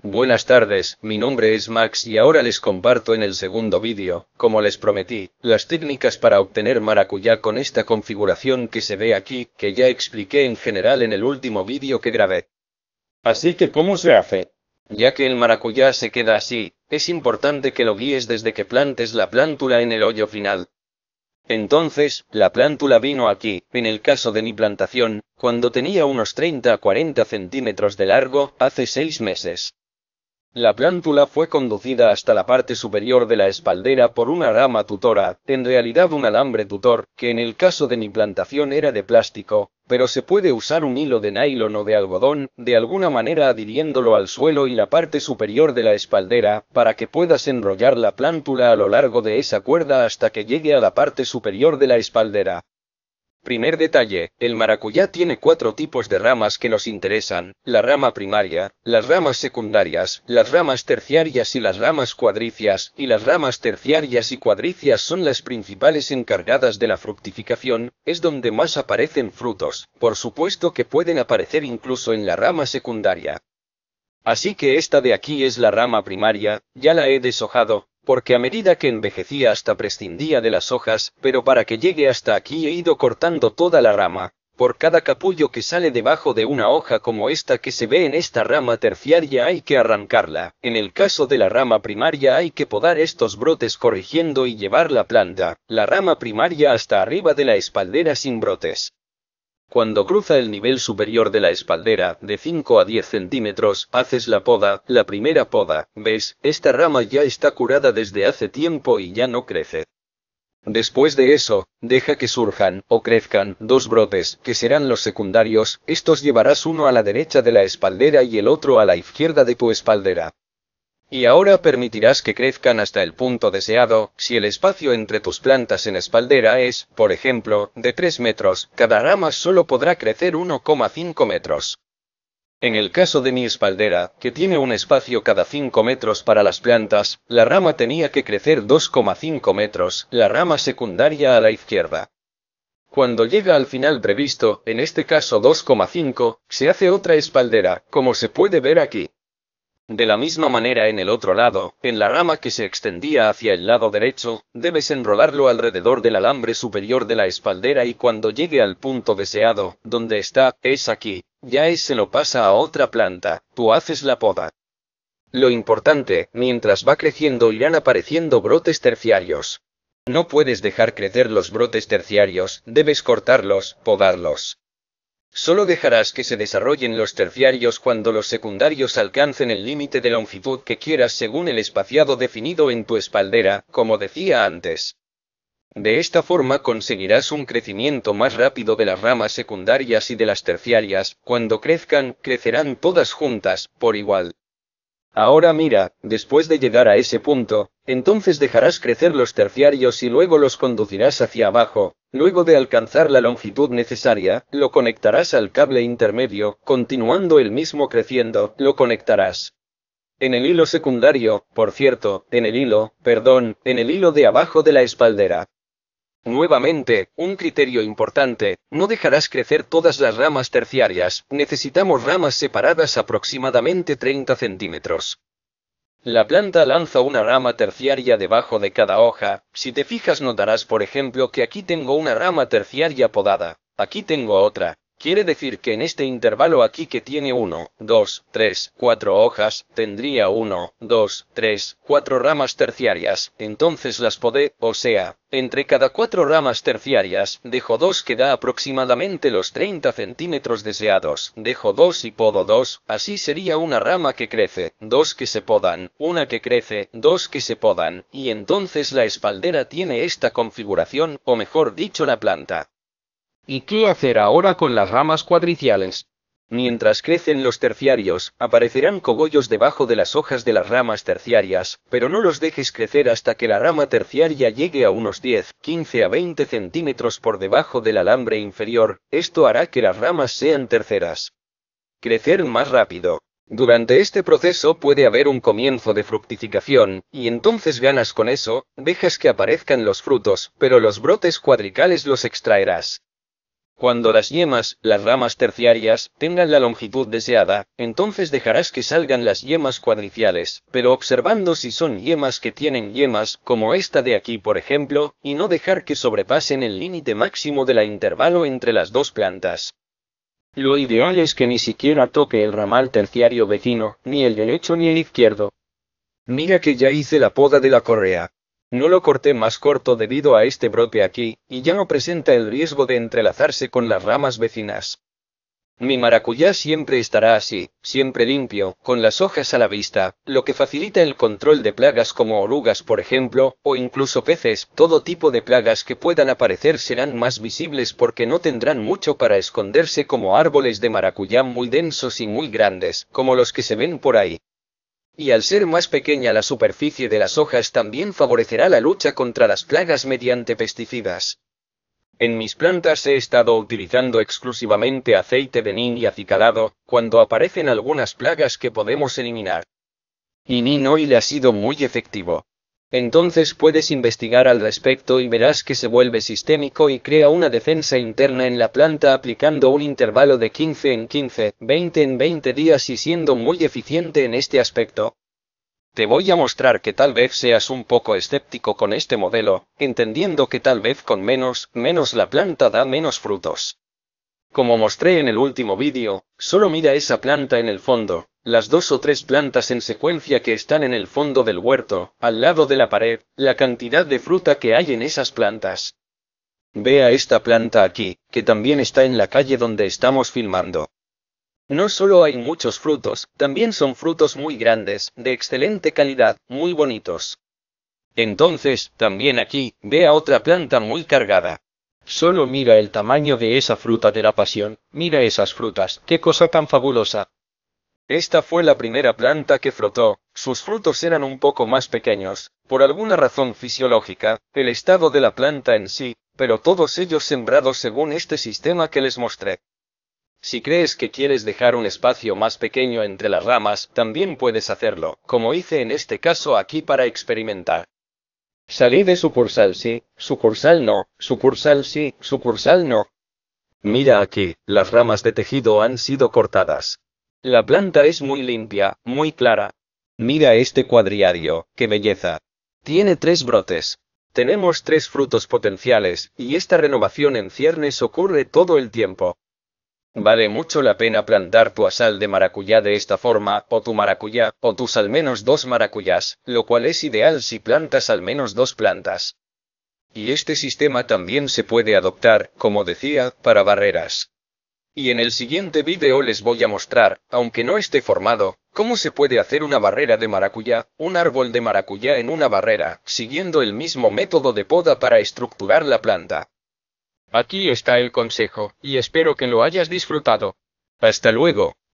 Buenas tardes, mi nombre es Max y ahora les comparto en el segundo vídeo, como les prometí, las técnicas para obtener maracuyá con esta configuración que se ve aquí, que ya expliqué en general en el último vídeo que grabé. Así que ¿cómo se hace? Ya que el maracuyá se queda así, es importante que lo guíes desde que plantes la plántula en el hoyo final. Entonces, la plántula vino aquí, en el caso de mi plantación, cuando tenía unos 30 a 40 centímetros de largo, hace seis meses. La plántula fue conducida hasta la parte superior de la espaldera por una rama tutora, en realidad un alambre tutor, que en el caso de mi plantación era de plástico, pero se puede usar un hilo de nylon o de algodón, de alguna manera adhiriéndolo al suelo y la parte superior de la espaldera, para que puedas enrollar la plántula a lo largo de esa cuerda hasta que llegue a la parte superior de la espaldera. Primer detalle, el maracuyá tiene cuatro tipos de ramas que nos interesan, la rama primaria, las ramas secundarias, las ramas terciarias y las ramas cuadricias, y las ramas terciarias y cuadricias son las principales encargadas de la fructificación, es donde más aparecen frutos, por supuesto que pueden aparecer incluso en la rama secundaria. Así que esta de aquí es la rama primaria, ya la he deshojado, porque a medida que envejecía hasta prescindía de las hojas, pero para que llegue hasta aquí he ido cortando toda la rama, por cada capullo que sale debajo de una hoja como esta que se ve en esta rama terciaria hay que arrancarla. En el caso de la rama primaria hay que podar estos brotes corrigiendo y llevar la planta, la rama primaria hasta arriba de la espaldera sin brotes. Cuando cruza el nivel superior de la espaldera, de 5 a 10 centímetros, haces la poda, la primera poda, ves, esta rama ya está curada desde hace tiempo y ya no crece. Después de eso, deja que surjan, o crezcan, dos brotes, que serán los secundarios, estos llevarás uno a la derecha de la espaldera y el otro a la izquierda de tu espaldera. Y ahora permitirás que crezcan hasta el punto deseado, si el espacio entre tus plantas en espaldera es, por ejemplo, de 3 metros, cada rama solo podrá crecer 1,5 metros. En el caso de mi espaldera, que tiene un espacio cada 5 metros para las plantas, la rama tenía que crecer 2,5 metros, la rama secundaria a la izquierda. Cuando llega al final previsto, en este caso 2,5, se hace otra espaldera, como se puede ver aquí. De la misma manera en el otro lado, en la rama que se extendía hacia el lado derecho, debes enrolarlo alrededor del alambre superior de la espaldera y cuando llegue al punto deseado, donde está, es aquí, ya es se lo pasa a otra planta, tú haces la poda. Lo importante, mientras va creciendo irán apareciendo brotes terciarios. No puedes dejar crecer los brotes terciarios, debes cortarlos, podarlos. Solo dejarás que se desarrollen los terciarios cuando los secundarios alcancen el límite de longitud que quieras según el espaciado definido en tu espaldera, como decía antes. De esta forma conseguirás un crecimiento más rápido de las ramas secundarias y de las terciarias, cuando crezcan, crecerán todas juntas, por igual. Ahora mira, después de llegar a ese punto, entonces dejarás crecer los terciarios y luego los conducirás hacia abajo, Luego de alcanzar la longitud necesaria, lo conectarás al cable intermedio, continuando el mismo creciendo, lo conectarás. En el hilo secundario, por cierto, en el hilo, perdón, en el hilo de abajo de la espaldera. Nuevamente, un criterio importante, no dejarás crecer todas las ramas terciarias, necesitamos ramas separadas aproximadamente 30 centímetros. La planta lanza una rama terciaria debajo de cada hoja, si te fijas notarás por ejemplo que aquí tengo una rama terciaria podada, aquí tengo otra, Quiere decir que en este intervalo aquí que tiene 1, 2, 3, 4 hojas, tendría 1, 2, 3, 4 ramas terciarias, entonces las podé, o sea, entre cada cuatro ramas terciarias, dejo dos que da aproximadamente los 30 centímetros deseados. Dejo 2 y podo 2, así sería una rama que crece, dos que se podan, una que crece, dos que se podan, y entonces la espaldera tiene esta configuración, o mejor dicho la planta. ¿Y qué hacer ahora con las ramas cuadriciales? Mientras crecen los terciarios, aparecerán cogollos debajo de las hojas de las ramas terciarias, pero no los dejes crecer hasta que la rama terciaria llegue a unos 10, 15 a 20 centímetros por debajo del alambre inferior, esto hará que las ramas sean terceras. Crecer más rápido. Durante este proceso puede haber un comienzo de fructificación, y entonces ganas con eso, dejas que aparezcan los frutos, pero los brotes cuadricales los extraerás. Cuando las yemas, las ramas terciarias, tengan la longitud deseada, entonces dejarás que salgan las yemas cuadriciales, pero observando si son yemas que tienen yemas, como esta de aquí por ejemplo, y no dejar que sobrepasen el límite máximo de la intervalo entre las dos plantas. Lo ideal es que ni siquiera toque el ramal terciario vecino, ni el derecho ni el izquierdo. Mira que ya hice la poda de la correa. No lo corté más corto debido a este brote aquí, y ya no presenta el riesgo de entrelazarse con las ramas vecinas. Mi maracuyá siempre estará así, siempre limpio, con las hojas a la vista, lo que facilita el control de plagas como orugas por ejemplo, o incluso peces, todo tipo de plagas que puedan aparecer serán más visibles porque no tendrán mucho para esconderse como árboles de maracuyá muy densos y muy grandes, como los que se ven por ahí y al ser más pequeña la superficie de las hojas también favorecerá la lucha contra las plagas mediante pesticidas. En mis plantas he estado utilizando exclusivamente aceite de nin y acicalado, cuando aparecen algunas plagas que podemos eliminar. Y nin hoy le ha sido muy efectivo. Entonces puedes investigar al respecto y verás que se vuelve sistémico y crea una defensa interna en la planta aplicando un intervalo de 15 en 15, 20 en 20 días y siendo muy eficiente en este aspecto. Te voy a mostrar que tal vez seas un poco escéptico con este modelo, entendiendo que tal vez con menos, menos la planta da menos frutos. Como mostré en el último vídeo, solo mira esa planta en el fondo, las dos o tres plantas en secuencia que están en el fondo del huerto, al lado de la pared, la cantidad de fruta que hay en esas plantas. Vea esta planta aquí, que también está en la calle donde estamos filmando. No solo hay muchos frutos, también son frutos muy grandes, de excelente calidad, muy bonitos. Entonces, también aquí, vea otra planta muy cargada. Solo mira el tamaño de esa fruta de la pasión, mira esas frutas, qué cosa tan fabulosa, esta fue la primera planta que frotó, sus frutos eran un poco más pequeños, por alguna razón fisiológica, el estado de la planta en sí, pero todos ellos sembrados según este sistema que les mostré. Si crees que quieres dejar un espacio más pequeño entre las ramas, también puedes hacerlo, como hice en este caso aquí para experimentar. Salí de sucursal sí, sucursal no, sucursal sí, sucursal no. Mira aquí, las ramas de tejido han sido cortadas, la planta es muy limpia, muy clara. Mira este cuadriario, qué belleza. Tiene tres brotes. Tenemos tres frutos potenciales, y esta renovación en ciernes ocurre todo el tiempo. Vale mucho la pena plantar tu asal de maracuyá de esta forma, o tu maracuyá, o tus al menos dos maracuyas, lo cual es ideal si plantas al menos dos plantas. Y este sistema también se puede adoptar, como decía, para barreras. Y en el siguiente vídeo les voy a mostrar, aunque no esté formado, cómo se puede hacer una barrera de maracuyá, un árbol de maracuyá en una barrera, siguiendo el mismo método de poda para estructurar la planta. Aquí está el consejo, y espero que lo hayas disfrutado. Hasta luego.